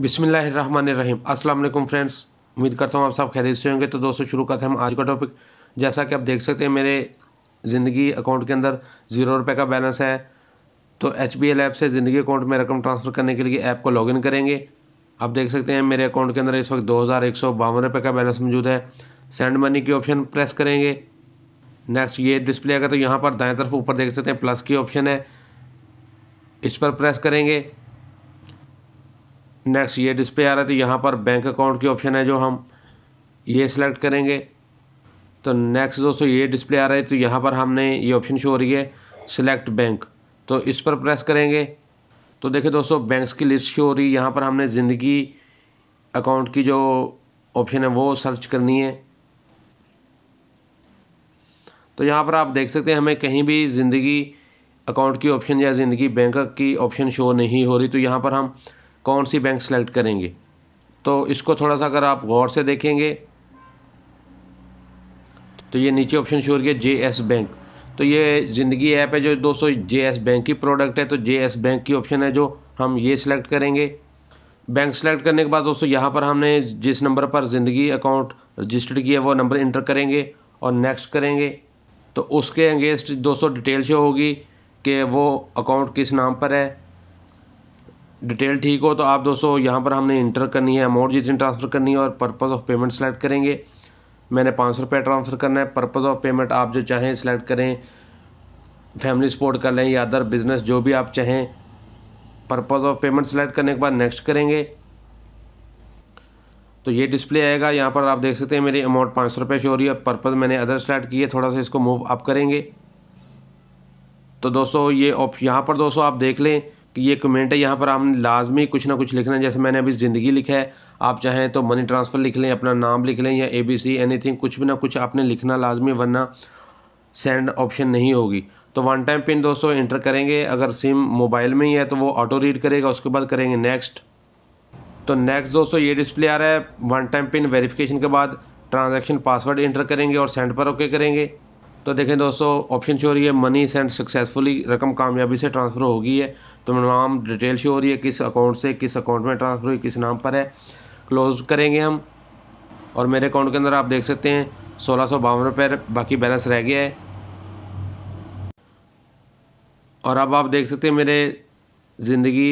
बिसमीम असलम फ्रेंड्स उम्मीद करता हूँ आप सब खैरियत से होंगे तो दोस्तों शुरू करते हैं हम आज का टॉपिक जैसा कि आप देख सकते हैं मेरे ज़िंदगी अकाउंट के अंदर ज़ीरो रुपये का बैलेंस है तो एच बी एल ऐप से ज़िंदगी अकाउंट में रकम ट्रांसफ़र करने के लिए ऐप को लॉगिन करेंगे आप देख सकते हैं मेरे अकाउंट के अंदर इस वक्त दो हज़ार एक सौ बावन रुपये का बैलेंस मौजूद है सेंड मनी की ऑप्शन प्रेस करेंगे नेक्स्ट ये डिस्प्ले आएगा तो यहाँ पर दाएं तरफ ऊपर देख सकते हैं प्लस की ऑप्शन है इस पर प्रेस करेंगे नेक्स्ट ये डिस्प्ले आ रहा है तो यहाँ पर बैंक अकाउंट की ऑप्शन है जो हम ये सिलेक्ट करेंगे तो नेक्स्ट दोस्तों ये डिस्प्ले आ रहा है तो यहाँ पर हमने ये ऑप्शन शो हो रही है सिलेक्ट बैंक तो इस पर प्रेस करेंगे तो देखिए दोस्तों बैंक्स की लिस्ट शो हो रही है यहाँ पर हमने ज़िंदगी अकाउंट की जो ऑप्शन है वो सर्च करनी है तो यहाँ पर आप देख सकते हैं हमें कहीं भी ज़िंदगी अकाउंट की ऑप्शन या ज़िंदगी बैंक की ऑप्शन शो नहीं हो रही तो यहाँ पर हम कौन सी बैंक सेलेक्ट करेंगे तो इसको थोड़ा सा अगर आप गौर से देखेंगे तो ये नीचे ऑप्शन शोर किया जे एस बैंक तो ये ज़िंदगी ऐप है जो दोस्तों जे एस बैंक की प्रोडक्ट है तो जे एस बैंक की ऑप्शन है जो हम ये सिलेक्ट करेंगे बैंक सेलेक्ट करने के बाद दोस्तों यहाँ पर हमने जिस नंबर पर ज़िंदगी अकाउंट रजिस्टर्ड किया वो नंबर इंटर करेंगे और नेक्स्ट करेंगे तो उसके अंगेंस्ट दोस्तों डिटेल शो होगी कि वो अकाउंट किस नाम पर है डिटेल ठीक हो तो आप दोस्तों यहाँ पर हमने इंटर करनी है अमाउंट जितनी ट्रांसफ़र करनी है और पर्पज़ ऑफ पेमेंट सेलेक्ट करेंगे मैंने पाँच सौ रुपया ट्रांसफ़र करना है पर्पज़ ऑफ पेमेंट आप जो चाहें सेलेक्ट करें फैमिली सपोर्ट कर लें या अदर बिजनेस जो भी आप चाहें पर्पज़ ऑफ पेमेंट सेलेक्ट करने के बाद नेक्स्ट करेंगे तो ये डिस्प्ले आएगा यहाँ पर आप देख सकते हैं मेरी अमाउंट पाँच सौ रुपये शो हो रही है पर्पज़ मैंने अदर सेलेक्ट की है थोड़ा सा इसको मूव अप करेंगे तो दोस्तों ये ऑप्शन यहाँ पर दोस्तों आप देख लें कि ये कमेंट है यहाँ पर आप लाजमी कुछ ना कुछ लिखना है जैसे मैंने अभी ज़िंदगी लिखा है आप चाहें तो मनी ट्रांसफ़र लिख लें अपना नाम लिख लें या ए बी सी थिंग कुछ भी ना कुछ आपने लिखना लाजमी वरना सेंड ऑप्शन नहीं होगी तो वन टाइम पिन दोस्तों इंटर करेंगे अगर सिम मोबाइल में ही है तो वो ऑटो रीड करेगा उसके बाद करेंगे नेक्स्ट तो नेक्स्ट दोस्तों ये डिस्प्ले आ रहा है वन टाइम पिन वेरिफिकेशन के बाद ट्रांजैक्शन पासवर्ड इंटर करेंगे और सेंड पर ओके करेंगे तो देखें दोस्तों ऑप्शन शो हो रही है मनी सेंड सक्सेसफुली रकम कामयाबी से ट्रांसफ़र होगी है तो नाम डिटेल शो हो रही है किस अकाउंट से किस अकाउंट में ट्रांसफ़र हुई किस नाम पर है क्लोज करेंगे हम और मेरे अकाउंट के अंदर आप देख सकते हैं सोलह सौ बावन रुपये बाकी बैलेंस रह गया है और अब आप देख सकते हैं मेरे ज़िंदगी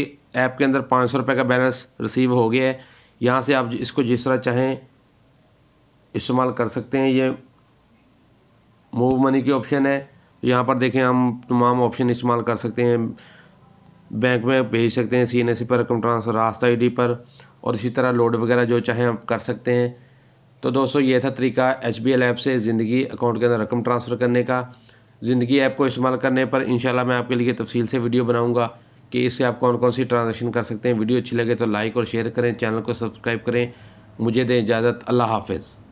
ऐप के अंदर पाँच सौ रुपये का बैलेंस रिसीव हो गया है यहाँ से आप इसको जिस तरह चाहें इस्तेमाल कर सकते हैं ये मूव मनी की ऑप्शन है यहाँ पर देखें हम तमाम ऑप्शन इस्तेमाल कर सकते हैं बैंक में भेज सकते हैं सी एन एस पर रकम ट्रांसफर रास्ता आई डी पर और इसी तरह लोड वगैरह जो चाहें आप कर सकते हैं तो दोस्तों ये था तरीका एच बी एल ऐप से ज़िंदगी अकाउंट के अंदर रकम ट्रांसफ़र करने का ज़िंदगी ऐप को इस्तेमाल करने पर इंशाल्लाह मैं आपके लिए तफसील से वीडियो बनाऊँगा कि इससे आप कौन कौन सी ट्रांजेक्शन कर सकते हैं वीडियो अच्छी लगे तो लाइक और शेयर करें चैनल को सब्सक्राइब करें मुझे दें इजाज़त अल्लाह हाफिज़